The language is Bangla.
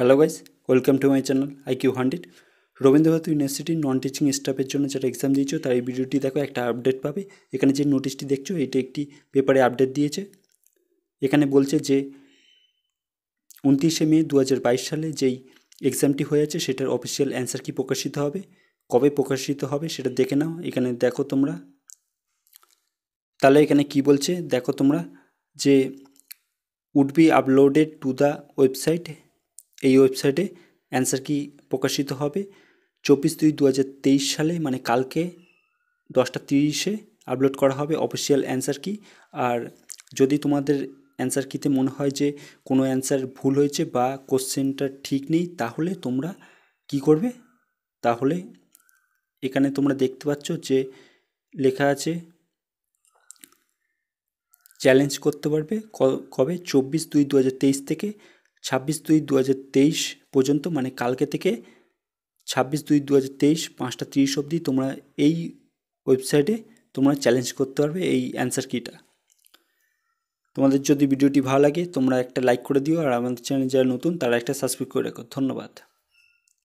hello guys welcome to my channel I Q hundred রবীন্দ্রভারত ইউনিভার্সিটির নন টিচিং স্টাফের জন্য যারা এক্সাম দিয়েছো তার এই ভিডিওটি দেখো একটা আপডেট পাবে এখানে যে নোটিশটি দেখছো এটা একটি পেপারে আপডেট দিয়েছে এখানে বলছে যে উনত্রিশে মে দু সালে যেই এক্সামটি হয়ে আছে সেটার অফিসিয়াল অ্যান্সার কি প্রকাশিত হবে কবে প্রকাশিত হবে সেটা দেখে নাও এখানে দেখো তোমরা তাহলে এখানে কি বলছে দেখো তোমরা যে would be uploaded to the website এই ওয়েবসাইটে অ্যান্সার কি প্রকাশিত হবে চব্বিশ দুই দু সালে মানে কালকে দশটা তিরিশে আপলোড করা হবে অফিসিয়াল অ্যান্সার কি আর যদি তোমাদের অ্যান্সার কিতে মনে হয় যে কোনো অ্যান্সার ভুল হয়েছে বা কোশ্চেনটা ঠিক নেই তাহলে তোমরা কি করবে তাহলে এখানে তোমরা দেখতে পাচ্ছ যে লেখা আছে চ্যালেঞ্জ করতে পারবে কবে চব্বিশ দুই দু থেকে ছাব্বিশ দুই দু পর্যন্ত মানে কালকে থেকে ছাব্বিশ দুই দু হাজার তেইশ পাঁচটা তিরিশ অবধি তোমরা এই ওয়েবসাইটে তোমরা চ্যালেঞ্জ করতে পারবে এই অ্যান্সার কিটা তোমাদের যদি ভিডিওটি ভালো লাগে তোমরা একটা লাইক করে দিও আর আমাদের চ্যানেল যারা নতুন তারা একটা সাবস্ক্রাইব করে রাখো ধন্যবাদ